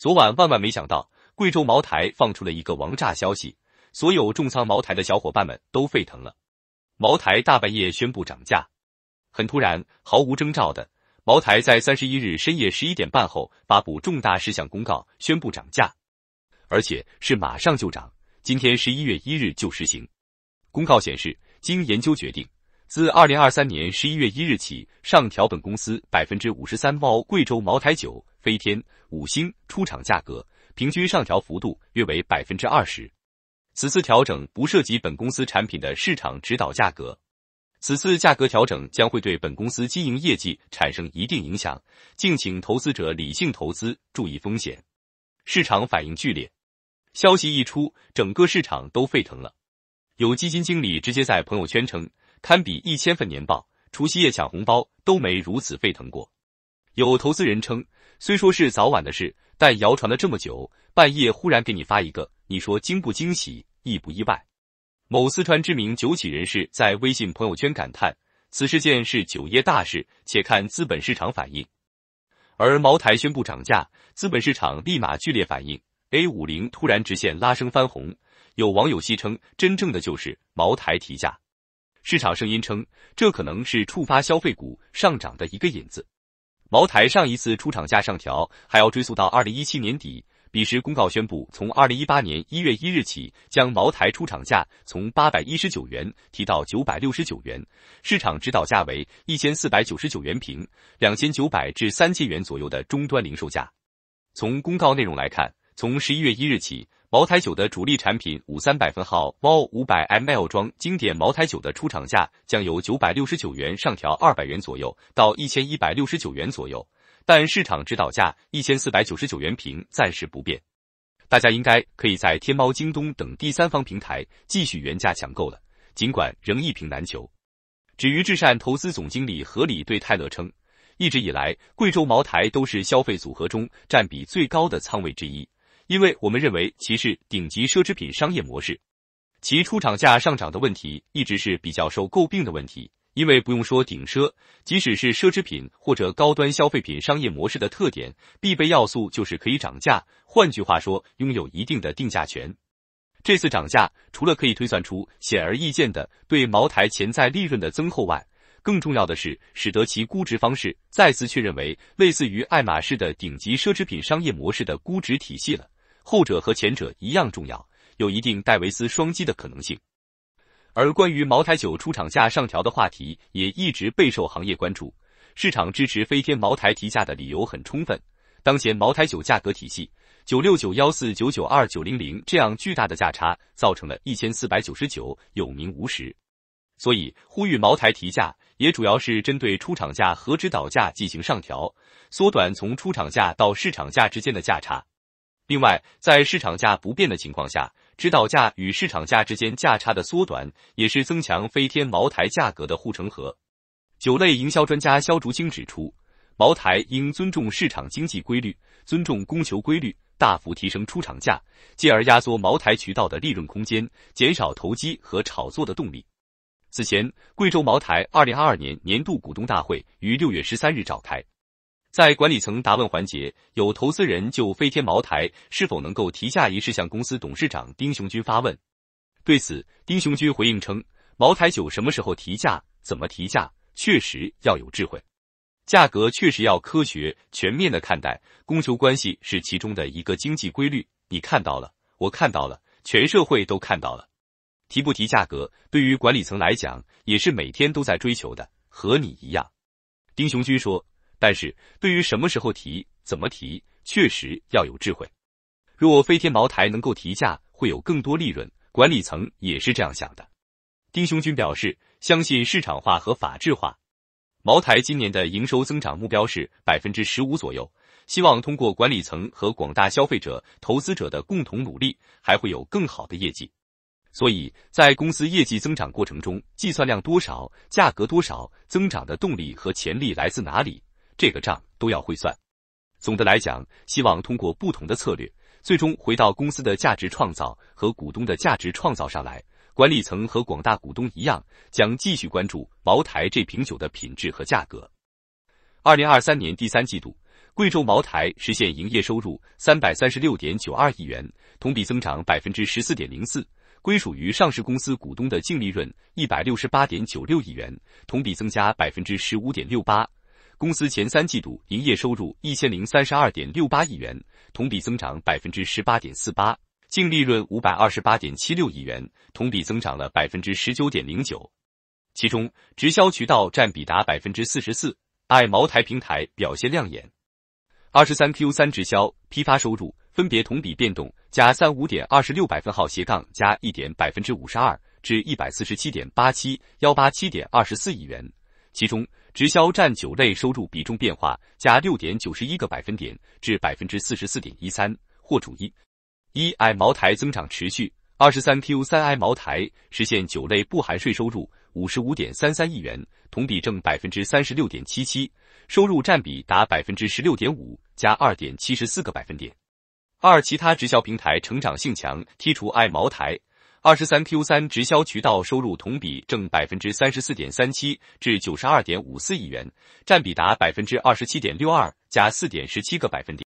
昨晚万万没想到，贵州茅台放出了一个王炸消息，所有重仓茅台的小伙伴们都沸腾了。茅台大半夜宣布涨价，很突然，毫无征兆的，茅台在三十一日深夜十一点半后发布重大事项公告，宣布涨价，而且是马上就涨，今天十一月一日就实行。公告显示，经研究决定。自二零二三年十一月一日起，上调本公司百分之五十三包贵州茅台酒飞天五星出厂价格，平均上调幅度约为百分之二十。此次调整不涉及本公司产品的市场指导价格。此次价格调整将会对本公司经营业绩产生一定影响，敬请投资者理性投资，注意风险。市场反应剧烈，消息一出，整个市场都沸腾了。有基金经理直接在朋友圈称。堪比一千份年报，除夕夜抢红包都没如此沸腾过。有投资人称，虽说是早晚的事，但谣传了这么久，半夜忽然给你发一个，你说惊不惊喜，意不意外？某四川知名酒企人士在微信朋友圈感叹：“此事件是酒业大事，且看资本市场反应。”而茅台宣布涨价，资本市场立马剧烈反应，A 五零突然直线拉升翻红。有网友戏称：“真正的就是茅台提价。”市场声音称，这可能是触发消费股上涨的一个引子。茅台上一次出厂价上调还要追溯到二零一七年底，彼时公告宣布，从二零一八年一月一日起，将茅台出厂价从八百一十九元提到九百六十九元，市场指导价为一千四百九十九元瓶，两千九百至三千元左右的终端零售价。从公告内容来看，从十一月一日起。茅台酒的主力产品五三百分号、猫五百 mL 装经典茅台酒的出厂价将由九百六十九元上调二百元左右，到一千一百六十九元左右，但市场指导价一千四百九十九元瓶暂时不变。大家应该可以在天猫、京东等第三方平台继续原价抢购了，尽管仍一瓶难求。至于至善投资总经理何里对泰勒称，一直以来，贵州茅台都是消费组合中占比最高的仓位之一。因为我们认为，其是顶级奢侈品商业模式，其出厂价上涨的问题一直是比较受诟病的问题。因为不用说顶奢，即使是奢侈品或者高端消费品商业模式的特点，必备要素就是可以涨价。换句话说，拥有一定的定价权。这次涨价，除了可以推算出显而易见的对茅台潜在利润的增厚外，更重要的是，使得其估值方式再次确认为类似于爱马仕的顶级奢侈品商业模式的估值体系了。后者和前者一样重要，有一定戴维斯双击的可能性。而关于茅台酒出厂价上调的话题也一直备受行业关注。市场支持飞天茅台提价的理由很充分。当前茅台酒价格体系九六九幺四九九二九零零这样巨大的价差，造成了一千四百九十九有名无实。所以呼吁茅台提价，也主要是针对出厂价和指导价进行上调，缩短从出厂价到市场价之间的价差。另外，在市场价不变的情况下，指导价与市场价之间价差的缩短，也是增强飞天茅台价格的护城河。酒类营销专家肖竹清指出，茅台应尊重市场经济规律，尊重供求规律，大幅提升出厂价，进而压缩茅台渠道的利润空间，减少投机和炒作的动力。此前，贵州茅台二零二二年年度股东大会于六月十三日召开。在管理层答问环节，有投资人就飞天茅台是否能够提价一事向公司董事长丁雄军发问。对此，丁雄军回应称：“茅台酒什么时候提价，怎么提价，确实要有智慧，价格确实要科学、全面的看待，供求关系是其中的一个经济规律。你看到了，我看到了，全社会都看到了。提不提价格，对于管理层来讲，也是每天都在追求的，和你一样。”丁雄军说。但是对于什么时候提、怎么提，确实要有智慧。若飞天茅台能够提价，会有更多利润。管理层也是这样想的。丁雄军表示，相信市场化和法治化。茅台今年的营收增长目标是百分之十五左右，希望通过管理层和广大消费者、投资者的共同努力，还会有更好的业绩。所以在公司业绩增长过程中，计算量多少、价格多少、增长的动力和潜力来自哪里？这个账都要会算。总的来讲，希望通过不同的策略，最终回到公司的价值创造和股东的价值创造上来。管理层和广大股东一样，将继续关注茅台这瓶酒的品质和价格。二零二三年第三季度，贵州茅台实现营业收入三百三十六点九二亿元，同比增长百分之十四点零四；归属于上市公司股东的净利润一百六十八点九六亿元，同比增加百分之十五点六八。公司前三季度营业收入一千零三十二点六八亿元，同比增长百分之十八点四八，净利润五百二十八点七六亿元，同比增长了百分之十九点零九。其中，直销渠道占比达百分之四十四，爱茅台平台表现亮眼。二十三 Q 三直销批发收入分别同比变动加三五点二十六百分号斜杠加一点百分之五十二至一百四十七点八七幺八七点二十四亿元。其中，直销占酒类收入比重变化加六点九十一个百分点至百分之四十四点一三。货主一，一 i 茅台增长持续，二十三 Q 三 i 茅台实现酒类不含税收入五十五点三三亿元，同比正百分之三十六点七七，收入占比达百分之十六点五，加二点七十四个百分点。二其他直销平台成长性强，剔除 i 茅台。二十三 Q 三直销渠道收入同比正百分之三十四点三七至九十二点五四亿元，占比达百分之二十七点六二，加四点十七个百分点。